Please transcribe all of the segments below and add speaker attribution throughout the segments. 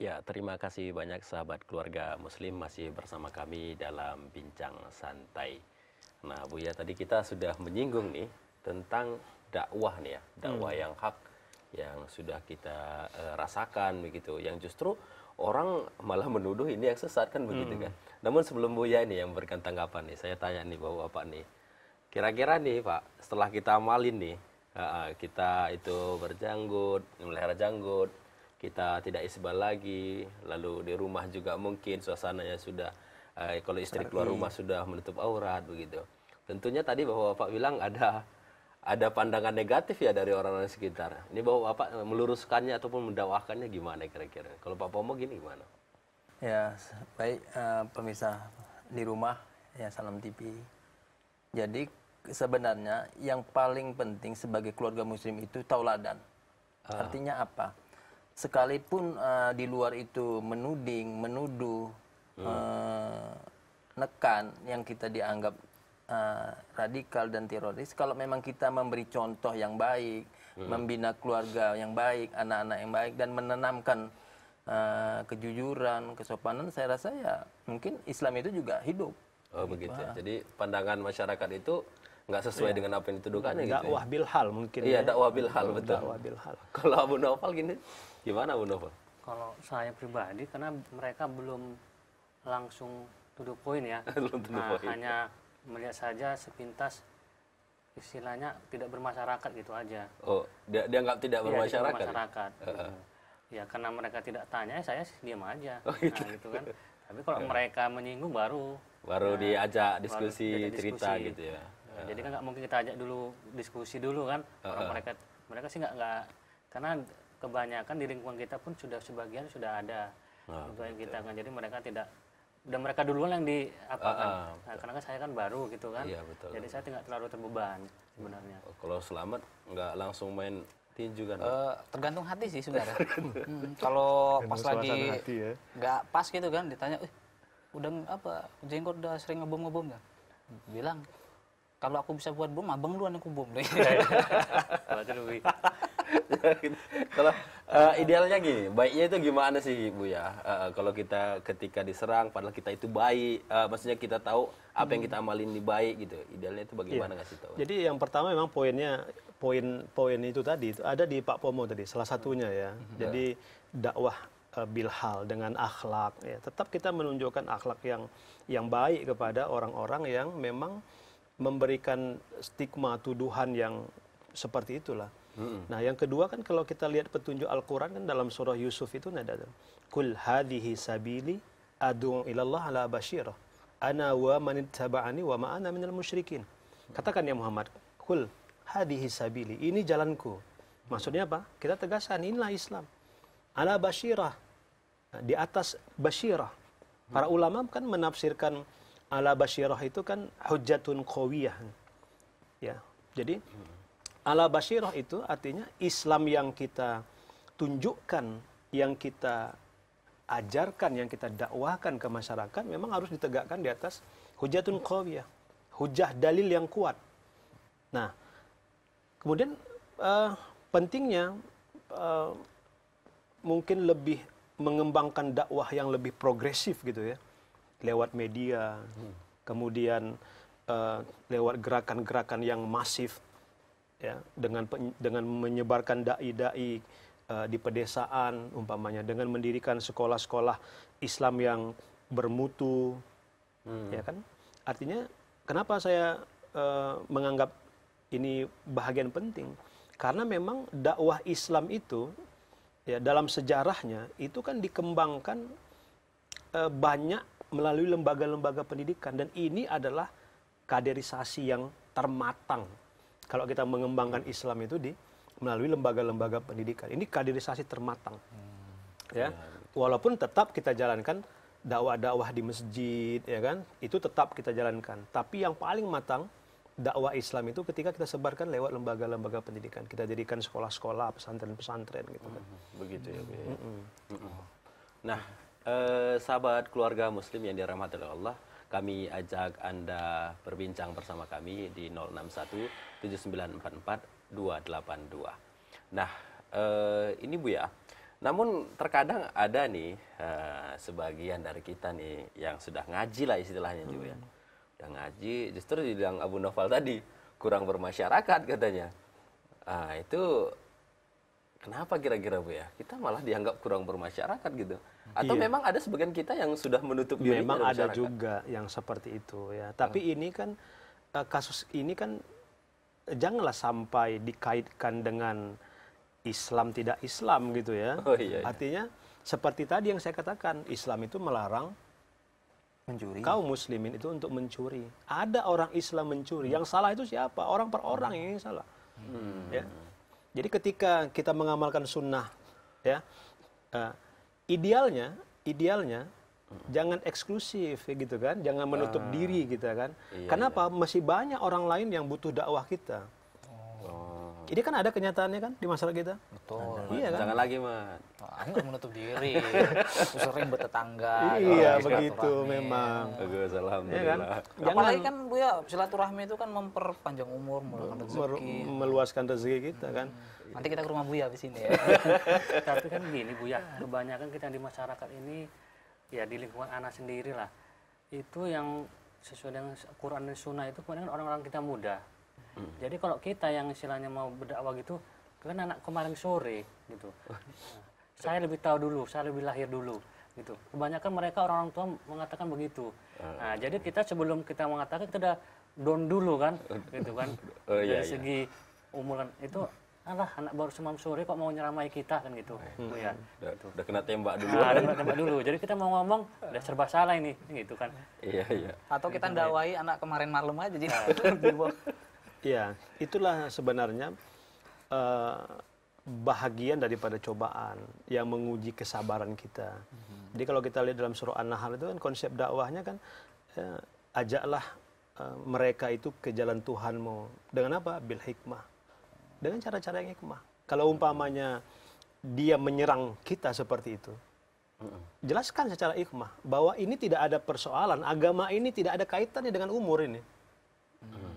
Speaker 1: Ya, terima kasih banyak sahabat keluarga muslim masih bersama kami dalam Bincang Santai. Nah, Buya tadi kita sudah menyinggung nih tentang dakwah nih ya, dakwah hmm. yang hak yang sudah kita uh, rasakan begitu, yang justru orang malah menuduh ini yang sesat kan begitu hmm. kan. Namun sebelum Buya ini yang memberikan tanggapan nih, saya tanya nih bahwa Bapak nih, kira-kira nih Pak, setelah kita malin nih, e, e, kita itu berjanggut, melihara janggut, kita tidak isbal lagi lalu di rumah juga mungkin suasananya sudah eh, kalau istri keluar rumah sudah menutup aurat begitu tentunya tadi bahwa bapak bilang ada ada pandangan negatif ya dari orang-orang sekitar ini bahwa bapak meluruskannya ataupun mendawakannya gimana kira-kira kalau pak Pomo gini gimana ya baik uh, eh, pemirsa di rumah ya salam TV jadi sebenarnya yang paling penting sebagai keluarga muslim itu tauladan ah. artinya apa sekalipun uh, di luar itu menuding, menuduh, hmm. uh, nekan yang kita dianggap uh, radikal dan teroris, kalau memang kita memberi contoh yang baik, hmm. membina keluarga yang baik, anak-anak yang baik, dan menanamkan uh, kejujuran, kesopanan, saya rasa ya mungkin Islam itu juga hidup. Oh begitu. ya. Jadi pandangan masyarakat itu nggak sesuai iya. dengan apa yang dituduhkan. Gitu dakwah
Speaker 2: gitu ya? hal mungkin. Iya, ya. dakwah hal betul. Dakwah hal.
Speaker 1: Kalau Abu Naufal gini Gimana Bu Nova?
Speaker 3: Kalau saya pribadi karena mereka belum langsung duduk poin ya. belum nah, point. hanya melihat saja sepintas istilahnya tidak bermasyarakat gitu aja.
Speaker 1: Oh, dia dianggap iya, tidak bermasyarakat. Ya, bermasyarakat. Uh -huh. Gitu.
Speaker 3: Ya karena mereka tidak tanya, saya diam aja. Oh, nah, gitu. Nah, gitu kan. Tapi kalau uh -huh. mereka menyinggung baru
Speaker 1: baru nah, diajak diskusi, baru cerita gitu ya.
Speaker 3: ya jadi kan nggak mungkin kita ajak dulu diskusi dulu kan. Orang mereka mereka sih nggak nggak karena kebanyakan di lingkungan kita pun sudah sebagian sudah ada nah, yang kita kan jadi mereka tidak dan mereka duluan yang di apa ah, kan nah, karena kan saya kan baru gitu kan iya, betul. jadi saya tidak terlalu terbeban sebenarnya oh,
Speaker 1: kalau selamat nggak langsung main tinju kan uh,
Speaker 3: tergantung hati sih sebenarnya hmm, kalau pas lagi ya. nggak ya. pas gitu kan ditanya eh, udah apa jenggot udah sering ngebom ngebom ya bilang kalau aku bisa buat bom abang duluan aku bom deh iya,
Speaker 1: iya. kalau uh, idealnya gini, baiknya itu gimana sih Bu ya? Uh, kalau kita ketika diserang padahal kita itu baik, uh, maksudnya kita tahu apa hmm. yang kita hmm. amalin di baik gitu. Idealnya itu bagaimana yeah. kasih tahu?
Speaker 2: Jadi yang pertama memang poinnya poin-poin itu tadi itu ada di Pak Pomo tadi salah satunya ya. Hmm. hmm. Jadi dakwah bilhal dengan akhlak ya. Tetap kita menunjukkan akhlak yang yang baik kepada orang-orang yang memang memberikan stigma tuduhan yang seperti itulah Nah, yang kedua kan kalau kita lihat petunjuk Al-Qur'an kan dalam surah Yusuf itu ada kul hadhihi sabili adu ilallah ala basyirah ana wa manittaba'ani wa ma'ana minal musyrikin. Katakan ya Muhammad, kul hadhihi sabili, ini jalanku. Maksudnya apa? Kita tegaskan inilah Islam. Ala basyirah di atas basyirah. Para ulama kan menafsirkan ala basyirah itu kan hujatun qawiyah. Ya. Jadi Ala basyirah itu artinya Islam yang kita tunjukkan, yang kita ajarkan, yang kita dakwahkan ke masyarakat memang harus ditegakkan di atas hujatun qawiyah, hujah dalil yang kuat. Nah, kemudian uh, pentingnya uh, mungkin lebih mengembangkan dakwah yang lebih progresif gitu ya, lewat media, hmm. kemudian eh, lewat gerakan-gerakan yang masif ya dengan dengan menyebarkan dai dai uh, eh, di pedesaan umpamanya dengan mendirikan sekolah-sekolah Islam yang bermutu hmm. ya kan artinya kenapa saya uh, menganggap ini bahagian penting karena memang dakwah Islam itu ya dalam sejarahnya itu kan dikembangkan uh, banyak melalui lembaga-lembaga pendidikan dan ini adalah kaderisasi yang termatang kalau kita mengembangkan Islam itu di melalui lembaga-lembaga pendidikan. Ini kaderisasi termatang. Hmm. Ya. Iya, iya. Walaupun tetap kita jalankan dakwah-dakwah di masjid ya kan, itu tetap kita jalankan. Tapi yang paling matang dakwah Islam itu ketika kita sebarkan lewat lembaga-lembaga pendidikan. Kita jadikan sekolah-sekolah, pesantren-pesantren gitu kan. Hmm, hmm.
Speaker 1: Begitu ya. Bu, ya. Hmm. Nah, eh, sahabat keluarga muslim yang dirahmati oleh Allah, kami ajak Anda berbincang bersama kami di 061 7944 282. Nah, eh, ini Bu ya. Namun terkadang ada nih eh, sebagian dari kita nih yang sudah ngaji lah istilahnya hmm. juga ya. Hmm. Sudah ngaji justru dibilang Abu Noval tadi kurang bermasyarakat katanya. Ah, itu Kenapa kira-kira Bu ya? Kita malah dianggap kurang bermasyarakat gitu. Atau iya. memang ada sebagian kita yang sudah menutup diri Memang ada
Speaker 2: juga yang seperti itu ya. Tapi hmm. ini kan eh, kasus ini kan eh, janganlah sampai dikaitkan dengan Islam tidak Islam gitu ya. Oh, iya, iya. Artinya seperti tadi yang saya katakan, Islam itu melarang mencuri. Kaum muslimin itu untuk mencuri. Ada orang Islam mencuri. Hmm. Yang salah itu siapa? Orang per orang yang salah. Hmm. Ya. Jadi ketika kita mengamalkan sunnah, ya uh, idealnya, idealnya hmm. jangan eksklusif ya gitu kan, jangan menutup ah. diri gitu ya kan. Iya, Kenapa? Iya. Masih banyak orang lain yang butuh dakwah kita. Ini kan ada kenyataannya kan di masyarakat kita.
Speaker 1: Betul. iya kan? Jangan lagi, Man. Wah, gak menutup diri. sering bertetangga. Iya, begitu memang. Bagus, alhamdulillah.
Speaker 2: Iya, kan? Apalagi kan
Speaker 3: Bu ya, silaturahmi itu kan memperpanjang umur, meluaskan rezeki.
Speaker 2: Meluaskan rezeki kita kan. hmm. kan. Nanti kita
Speaker 3: ke rumah Buya di sini ya. Tapi kan gini ya, kebanyakan kita di masyarakat ini ya di lingkungan anak sendiri lah. Itu yang sesuai dengan Quran dan Sunnah itu kemudian orang-orang kita muda Hmm. Jadi kalau kita yang istilahnya mau berdakwah gitu, kan anak kemarin sore gitu. saya lebih tahu dulu, saya lebih lahir dulu gitu. Kebanyakan mereka orang-orang tua mengatakan begitu. Ah. Nah, jadi kita sebelum kita mengatakan kita udah down dulu kan, gitu kan. Oh, iya, Dari iya. segi umuran itu alah anak baru semalam sore kok mau nyeramai kita kan gitu hmm. ya udah, gitu. udah kena tembak dulu nah, udah kena tembak dulu jadi kita mau ngomong udah serba salah ini gitu kan iya iya atau gitu, kita dakwai anak kemarin malam aja jadi nah, gitu.
Speaker 2: ya itulah sebenarnya eh, bahagian daripada cobaan yang menguji kesabaran kita. Mhm. Jadi kalau kita lihat dalam surah An-Nahl itu kan konsep dakwahnya kan eh, ajaklah eh, mereka itu ke jalan Tuhanmu dengan apa? Bil hikmah. Dengan cara-cara yang hikmah. Kalau mhm. umpamanya dia menyerang kita seperti itu, mhm. jelaskan secara hikmah bahwa ini tidak ada persoalan agama ini tidak ada kaitannya dengan umur ini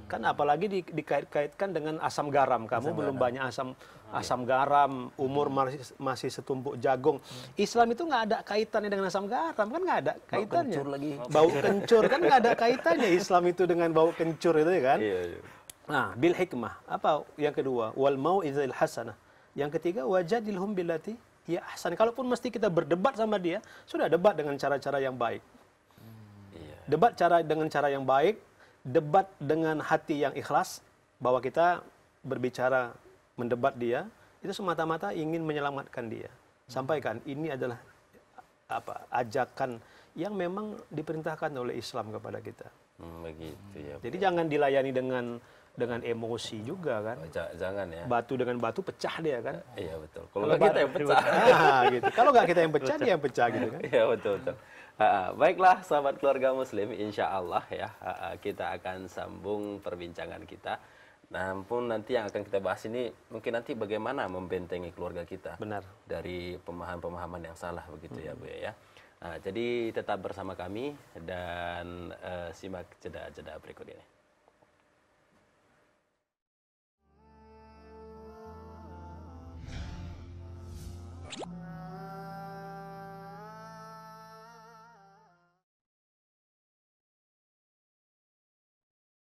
Speaker 2: kan apalagi di, dikait-kaitkan dengan asam garam kamu asam belum garam. banyak asam iya. asam garam umur masih masih setumpuk jagung Islam itu nggak ada kaitannya dengan asam garam kan nggak ada kaitannya bau kencur lagi bau kencur kan nggak ada kaitannya Islam itu dengan bau kencur itu ya kan iya, iya. nah bil hikmah apa yang kedua wal mau izil hasanah yang ketiga wajah wajadilhum bilati ya Hasan kalaupun mesti kita berdebat sama dia sudah debat dengan cara-cara yang baik hmm. debat cara dengan cara yang baik debat dengan hati yang ikhlas bahwa kita berbicara mendebat dia itu semata-mata ingin menyelamatkan dia sampaikan ini adalah apa ajakan yang memang diperintahkan oleh Islam kepada
Speaker 1: kita hmm, begitu ya
Speaker 2: jadi jangan dilayani dengan dengan emosi juga kan. Oh,
Speaker 1: jangan ya. Batu dengan batu pecah dia kan. Iya betul. Kalau nggak kita yang pecah. Ah, gitu. Kalau nggak kita yang pecah dia yang pecah gitu kan. Iya betul betul. Ah, ah. baiklah sahabat keluarga muslim insya Allah ya kita akan sambung perbincangan kita. Namun nanti yang akan kita bahas ini mungkin nanti bagaimana membentengi keluarga kita Benar. dari pemahaman-pemahaman yang salah begitu hmm. ya Bu ya. Nah, jadi tetap bersama kami dan uh, simak jeda-jeda berikut ini.
Speaker 3: you